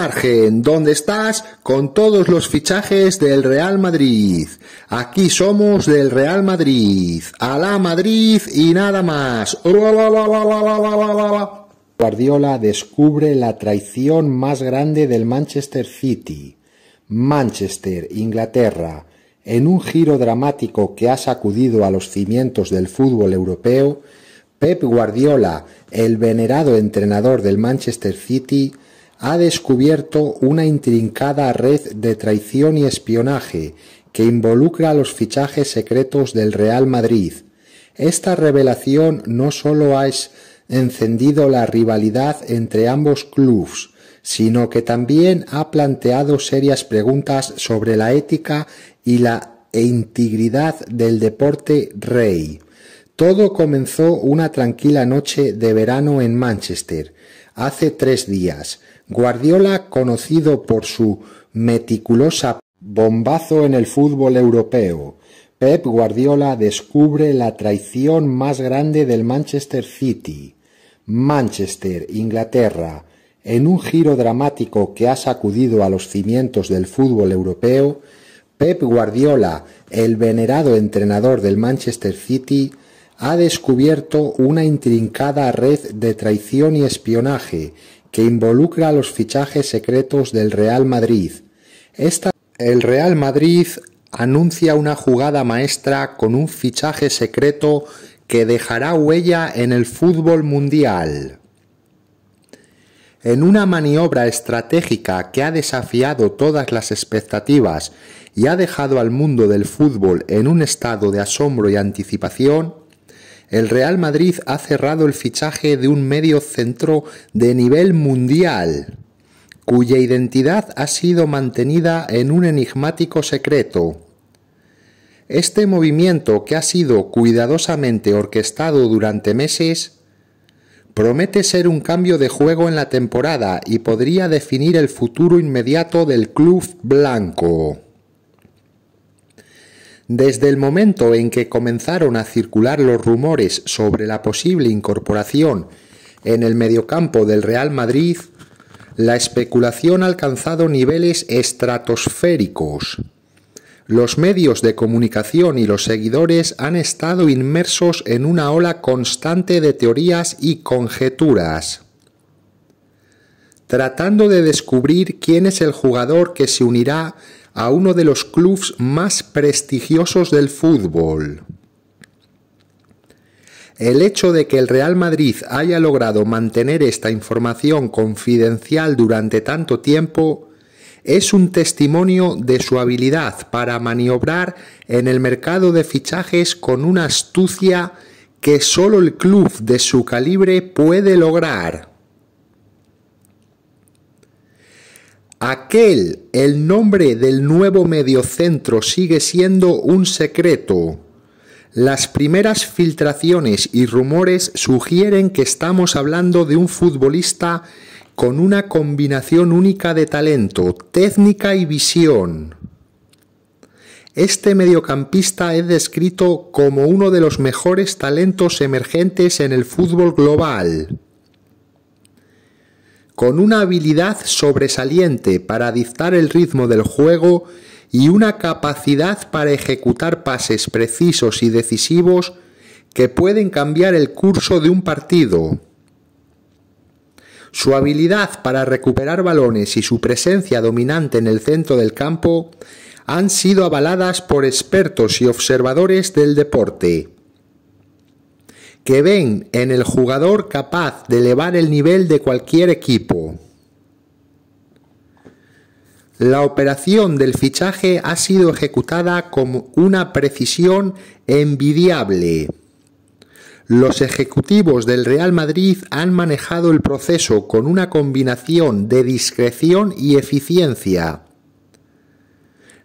Margen, ¿dónde estás? Con todos los fichajes del Real Madrid. Aquí somos del Real Madrid. A la Madrid y nada más. Guardiola descubre la traición más grande del Manchester City. Manchester, Inglaterra. En un giro dramático que ha sacudido a los cimientos del fútbol europeo, Pep Guardiola, el venerado entrenador del Manchester City, ha descubierto una intrincada red de traición y espionaje que involucra los fichajes secretos del Real Madrid. Esta revelación no solo ha encendido la rivalidad entre ambos clubes, sino que también ha planteado serias preguntas sobre la ética y la e integridad del deporte rey. Todo comenzó una tranquila noche de verano en Manchester, hace tres días. Guardiola, conocido por su meticulosa bombazo en el fútbol europeo. Pep Guardiola descubre la traición más grande del Manchester City. Manchester, Inglaterra, en un giro dramático que ha sacudido a los cimientos del fútbol europeo, Pep Guardiola, el venerado entrenador del Manchester City, ha descubierto una intrincada red de traición y espionaje que involucra los fichajes secretos del Real Madrid. el Real Madrid anuncia una jugada maestra con un fichaje secreto que dejará huella en el fútbol mundial. En una maniobra estratégica que ha desafiado todas las expectativas y ha dejado al mundo del fútbol en un estado de asombro y anticipación, el Real Madrid ha cerrado el fichaje de un medio centro de nivel mundial, cuya identidad ha sido mantenida en un enigmático secreto. Este movimiento, que ha sido cuidadosamente orquestado durante meses, promete ser un cambio de juego en la temporada y podría definir el futuro inmediato del club blanco. Desde el momento en que comenzaron a circular los rumores sobre la posible incorporación en el mediocampo del Real Madrid, la especulación ha alcanzado niveles estratosféricos. Los medios de comunicación y los seguidores han estado inmersos en una ola constante de teorías y conjeturas, tratando de descubrir quién es el jugador que se unirá a uno de los clubes más prestigiosos del fútbol. El hecho de que el Real Madrid haya logrado mantener esta información confidencial durante tanto tiempo es un testimonio de su habilidad para maniobrar en el mercado de fichajes con una astucia que solo el club de su calibre puede lograr. Aquel, el nombre del nuevo mediocentro sigue siendo un secreto. Las primeras filtraciones y rumores sugieren que estamos hablando de un futbolista con una combinación única de talento, técnica y visión. Este mediocampista es descrito como uno de los mejores talentos emergentes en el fútbol global con una habilidad sobresaliente para dictar el ritmo del juego y una capacidad para ejecutar pases precisos y decisivos que pueden cambiar el curso de un partido. Su habilidad para recuperar balones y su presencia dominante en el centro del campo han sido avaladas por expertos y observadores del deporte que ven en el jugador capaz de elevar el nivel de cualquier equipo. La operación del fichaje ha sido ejecutada con una precisión envidiable. Los ejecutivos del Real Madrid han manejado el proceso con una combinación de discreción y eficiencia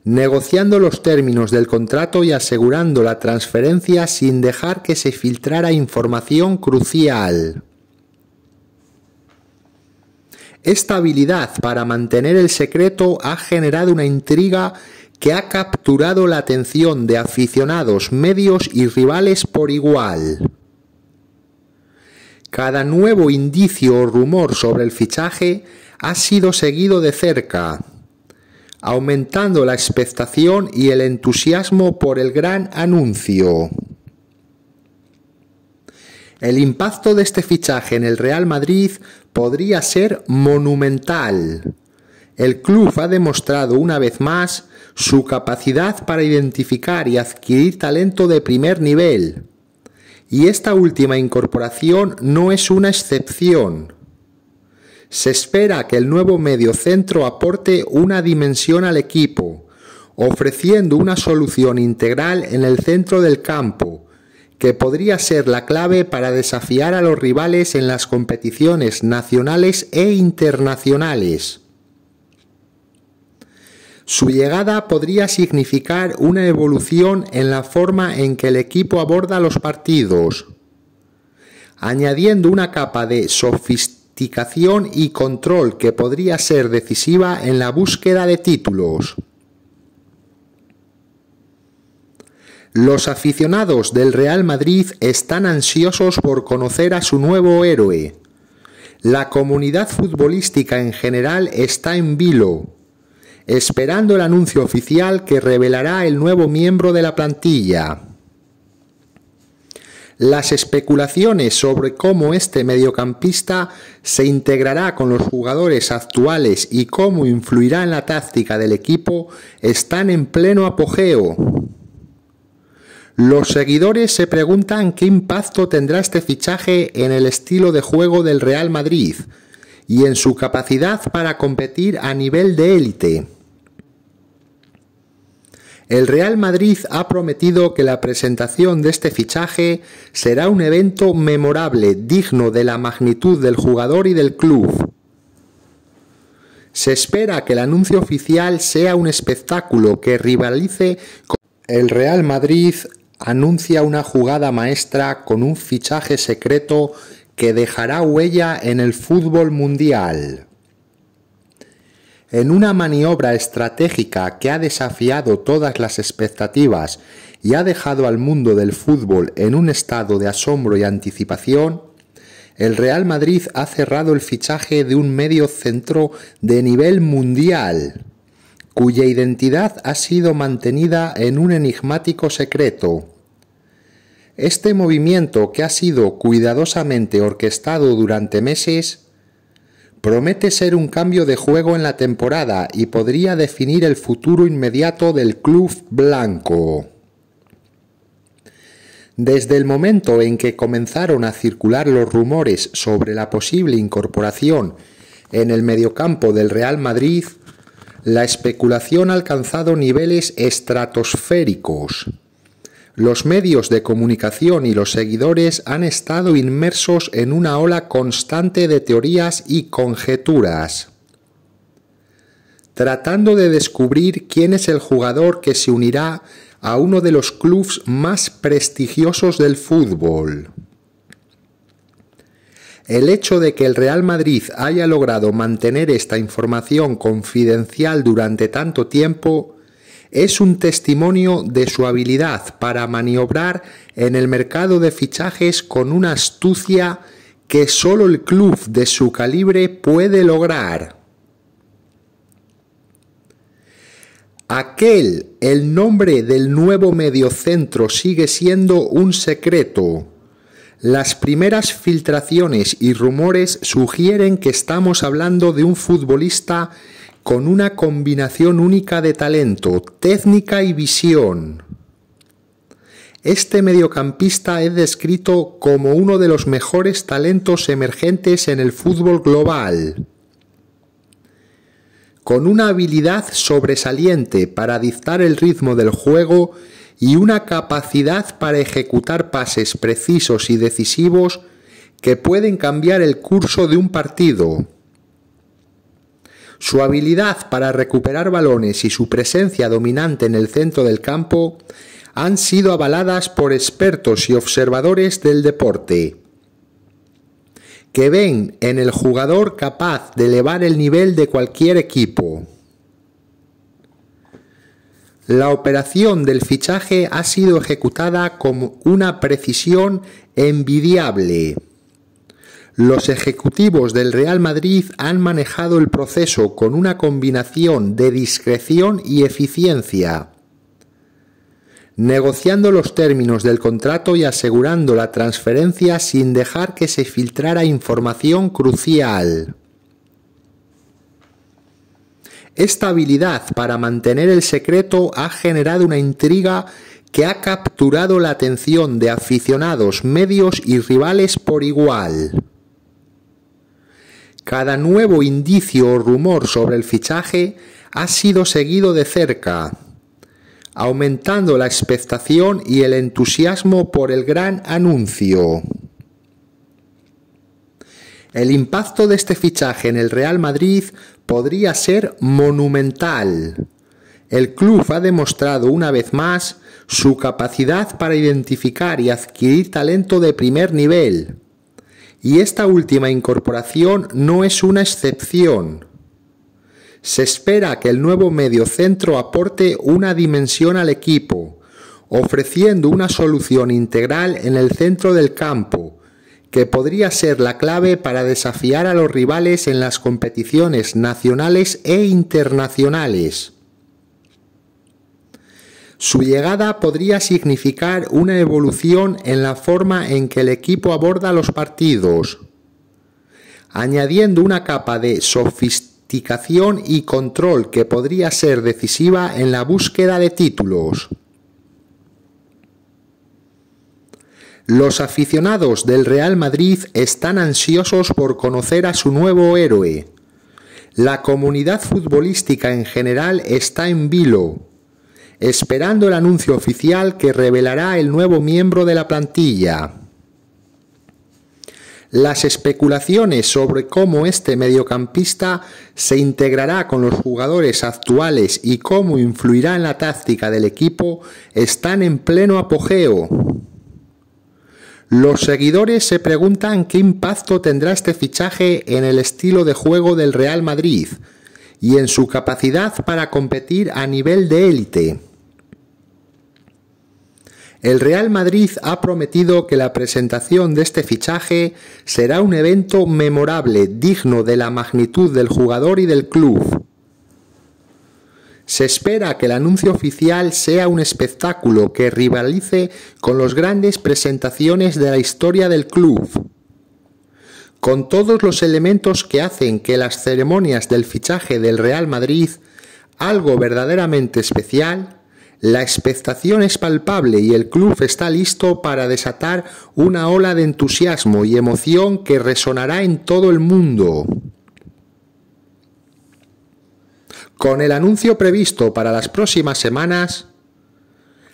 negociando los términos del contrato y asegurando la transferencia sin dejar que se filtrara información crucial. Esta habilidad para mantener el secreto ha generado una intriga que ha capturado la atención de aficionados, medios y rivales por igual. Cada nuevo indicio o rumor sobre el fichaje ha sido seguido de cerca, aumentando la expectación y el entusiasmo por el gran anuncio. El impacto de este fichaje en el Real Madrid podría ser monumental. El club ha demostrado una vez más su capacidad para identificar y adquirir talento de primer nivel. Y esta última incorporación no es una excepción. Se espera que el nuevo mediocentro aporte una dimensión al equipo, ofreciendo una solución integral en el centro del campo, que podría ser la clave para desafiar a los rivales en las competiciones nacionales e internacionales. Su llegada podría significar una evolución en la forma en que el equipo aborda los partidos, añadiendo una capa de sofisticación y control que podría ser decisiva en la búsqueda de títulos. Los aficionados del Real Madrid están ansiosos por conocer a su nuevo héroe. La comunidad futbolística en general está en vilo, esperando el anuncio oficial que revelará el nuevo miembro de la plantilla. Las especulaciones sobre cómo este mediocampista se integrará con los jugadores actuales y cómo influirá en la táctica del equipo están en pleno apogeo. Los seguidores se preguntan qué impacto tendrá este fichaje en el estilo de juego del Real Madrid y en su capacidad para competir a nivel de élite el Real Madrid ha prometido que la presentación de este fichaje será un evento memorable, digno de la magnitud del jugador y del club. Se espera que el anuncio oficial sea un espectáculo que rivalice con... El Real Madrid anuncia una jugada maestra con un fichaje secreto que dejará huella en el fútbol mundial en una maniobra estratégica que ha desafiado todas las expectativas y ha dejado al mundo del fútbol en un estado de asombro y anticipación, el Real Madrid ha cerrado el fichaje de un medio centro de nivel mundial, cuya identidad ha sido mantenida en un enigmático secreto. Este movimiento, que ha sido cuidadosamente orquestado durante meses, promete ser un cambio de juego en la temporada y podría definir el futuro inmediato del club blanco. Desde el momento en que comenzaron a circular los rumores sobre la posible incorporación en el mediocampo del Real Madrid, la especulación ha alcanzado niveles estratosféricos. Los medios de comunicación y los seguidores han estado inmersos en una ola constante de teorías y conjeturas, tratando de descubrir quién es el jugador que se unirá a uno de los clubes más prestigiosos del fútbol. El hecho de que el Real Madrid haya logrado mantener esta información confidencial durante tanto tiempo es un testimonio de su habilidad para maniobrar en el mercado de fichajes con una astucia que solo el club de su calibre puede lograr. Aquel, el nombre del nuevo mediocentro sigue siendo un secreto. Las primeras filtraciones y rumores sugieren que estamos hablando de un futbolista con una combinación única de talento, técnica y visión. Este mediocampista es descrito como uno de los mejores talentos emergentes en el fútbol global. Con una habilidad sobresaliente para dictar el ritmo del juego y una capacidad para ejecutar pases precisos y decisivos que pueden cambiar el curso de un partido. Su habilidad para recuperar balones y su presencia dominante en el centro del campo han sido avaladas por expertos y observadores del deporte, que ven en el jugador capaz de elevar el nivel de cualquier equipo. La operación del fichaje ha sido ejecutada con una precisión envidiable. Los ejecutivos del Real Madrid han manejado el proceso con una combinación de discreción y eficiencia negociando los términos del contrato y asegurando la transferencia sin dejar que se filtrara información crucial. Esta habilidad para mantener el secreto ha generado una intriga que ha capturado la atención de aficionados, medios y rivales por igual. Cada nuevo indicio o rumor sobre el fichaje ha sido seguido de cerca, aumentando la expectación y el entusiasmo por el gran anuncio. El impacto de este fichaje en el Real Madrid podría ser monumental. El club ha demostrado una vez más su capacidad para identificar y adquirir talento de primer nivel y esta última incorporación no es una excepción. Se espera que el nuevo medio centro aporte una dimensión al equipo, ofreciendo una solución integral en el centro del campo, que podría ser la clave para desafiar a los rivales en las competiciones nacionales e internacionales. Su llegada podría significar una evolución en la forma en que el equipo aborda los partidos, añadiendo una capa de sofisticación y control que podría ser decisiva en la búsqueda de títulos. Los aficionados del Real Madrid están ansiosos por conocer a su nuevo héroe. La comunidad futbolística en general está en vilo esperando el anuncio oficial que revelará el nuevo miembro de la plantilla. Las especulaciones sobre cómo este mediocampista se integrará con los jugadores actuales y cómo influirá en la táctica del equipo están en pleno apogeo. Los seguidores se preguntan qué impacto tendrá este fichaje en el estilo de juego del Real Madrid, y en su capacidad para competir a nivel de élite. El Real Madrid ha prometido que la presentación de este fichaje será un evento memorable, digno de la magnitud del jugador y del club. Se espera que el anuncio oficial sea un espectáculo que rivalice con las grandes presentaciones de la historia del club con todos los elementos que hacen que las ceremonias del fichaje del Real Madrid algo verdaderamente especial, la expectación es palpable y el club está listo para desatar una ola de entusiasmo y emoción que resonará en todo el mundo. Con el anuncio previsto para las próximas semanas,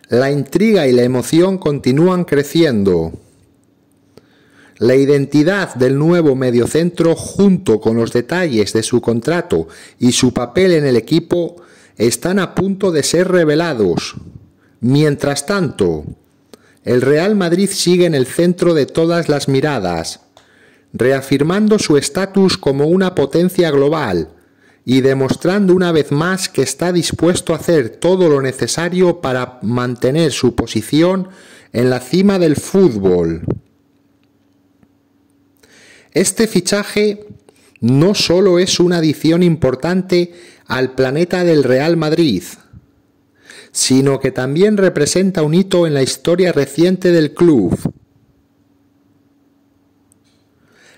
la intriga y la emoción continúan creciendo. La identidad del nuevo mediocentro junto con los detalles de su contrato y su papel en el equipo están a punto de ser revelados. Mientras tanto, el Real Madrid sigue en el centro de todas las miradas, reafirmando su estatus como una potencia global y demostrando una vez más que está dispuesto a hacer todo lo necesario para mantener su posición en la cima del fútbol. Este fichaje no solo es una adición importante al planeta del Real Madrid, sino que también representa un hito en la historia reciente del club.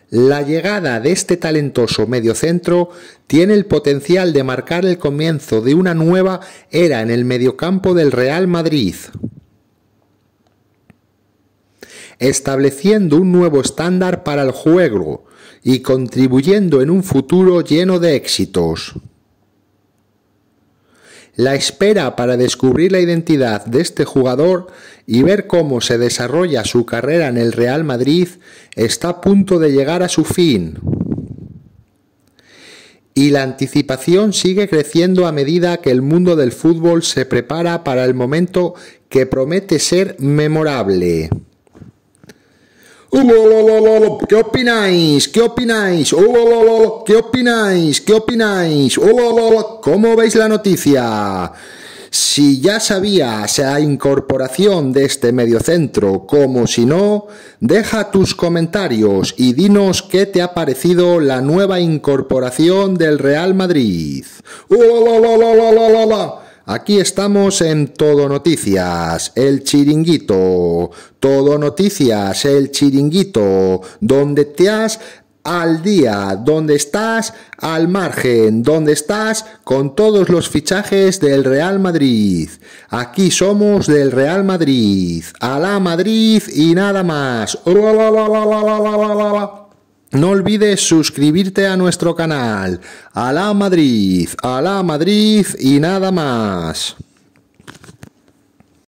La llegada de este talentoso mediocentro tiene el potencial de marcar el comienzo de una nueva era en el mediocampo del Real Madrid estableciendo un nuevo estándar para el juego y contribuyendo en un futuro lleno de éxitos. La espera para descubrir la identidad de este jugador y ver cómo se desarrolla su carrera en el Real Madrid está a punto de llegar a su fin. Y la anticipación sigue creciendo a medida que el mundo del fútbol se prepara para el momento que promete ser memorable. ¿qué opináis? ¿Qué opináis? ¿qué opináis? ¿Qué opináis? ¿cómo veis la noticia? Si ya sabías la incorporación de este mediocentro, como si no, deja tus comentarios y dinos qué te ha parecido la nueva incorporación del Real Madrid. Aquí estamos en Todo Noticias, el chiringuito. Todo Noticias, el chiringuito, donde te has al día, donde estás al margen, donde estás con todos los fichajes del Real Madrid. Aquí somos del Real Madrid, a la Madrid y nada más. No olvides suscribirte a nuestro canal. la Madrid, la Madrid y nada más.